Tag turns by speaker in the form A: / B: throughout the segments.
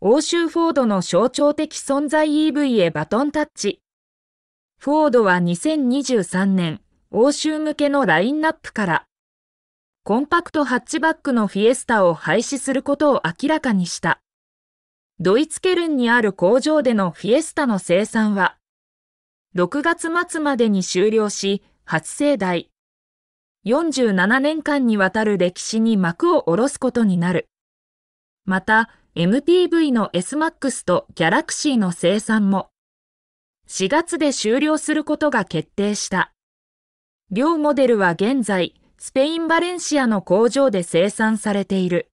A: 欧州フォードの象徴的存在 EV へバトンタッチ。フォードは2023年、欧州向けのラインナップから、コンパクトハッチバックのフィエスタを廃止することを明らかにした。ドイツケルンにある工場でのフィエスタの生産は、6月末までに終了し、初世代。47年間にわたる歴史に幕を下ろすことになる。また、MPV の SMAX と Galaxy の生産も4月で終了することが決定した。両モデルは現在、スペイン・バレンシアの工場で生産されている。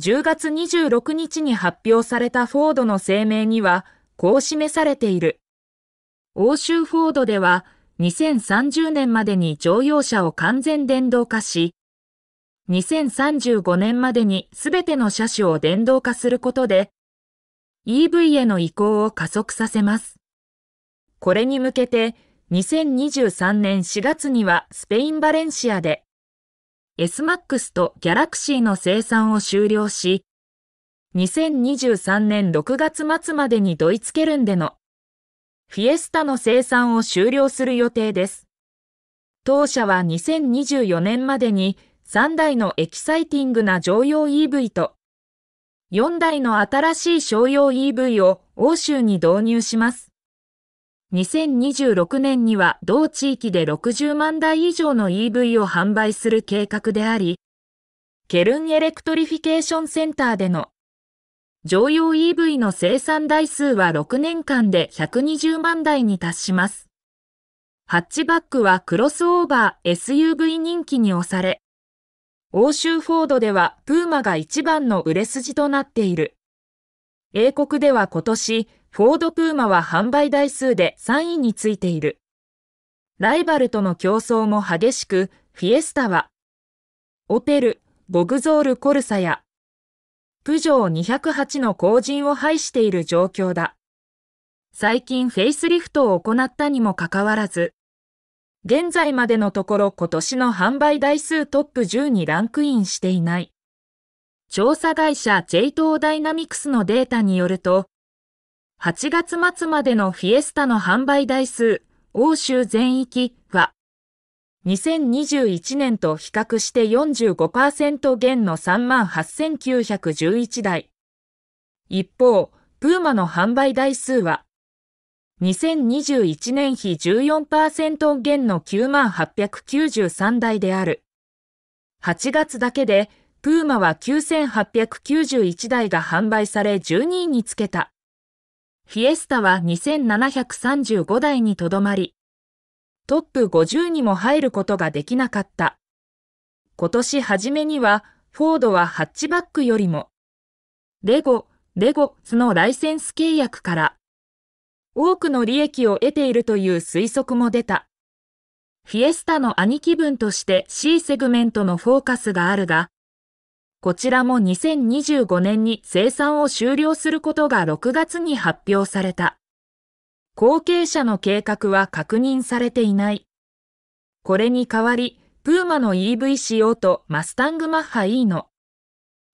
A: 10月26日に発表されたフォードの声明には、こう示されている。欧州フォードでは、2030年までに乗用車を完全電動化し、2035年までにすべての車種を電動化することで、EV への移行を加速させます。これに向けて、2023年4月にはスペイン・バレンシアで、SMAX と Galaxy の生産を終了し、2023年6月末までにドイツケルンでのフィエスタの生産を終了する予定です。当社は2024年までに3台のエキサイティングな乗用 EV と、4台の新しい商用 EV を欧州に導入します。2026年には同地域で60万台以上の EV を販売する計画であり、ケルンエレクトリフィケーションセンターでの乗用 EV の生産台数は6年間で120万台に達します。ハッチバックはクロスオーバー SUV 人気に押され、欧州フォードではプーマが一番の売れ筋となっている。英国では今年、フォードプーマは販売台数で3位についている。ライバルとの競争も激しく、フィエスタは、オペル、ボグゾール・コルサや、プジョー208の後陣を排している状況だ。最近フェイスリフトを行ったにもかかわらず、現在までのところ今年の販売台数トップ10にランクインしていない。調査会社 J 東ダイナミクスのデータによると、8月末までのフィエスタの販売台数、欧州全域は、2021年と比較して45%減の38,911台。一方、プーマの販売台数は、2021年比14%減の9893台である。8月だけで、プーマは9891台が販売され12位につけた。フィエスタは2735台にとどまり、トップ50にも入ることができなかった。今年初めには、フォードはハッチバックよりも、レゴ、レゴスのライセンス契約から、多くの利益を得ているという推測も出た。フィエスタの兄貴分として C セグメントのフォーカスがあるが、こちらも2025年に生産を終了することが6月に発表された。後継者の計画は確認されていない。これに代わり、プーマの EV 仕様とマスタングマッハ E の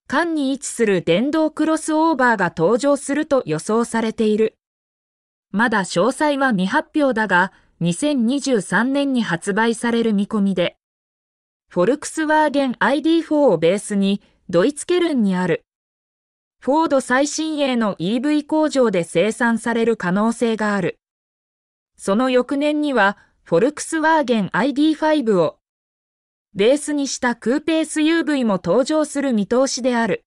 A: 間に位置する電動クロスオーバーが登場すると予想されている。まだ詳細は未発表だが、2023年に発売される見込みで、フォルクスワーゲン ID4 をベースに、ドイツケルンにある、フォード最新鋭の EV 工場で生産される可能性がある。その翌年には、フォルクスワーゲン ID5 を、ベースにしたクーペ SUV も登場する見通しである。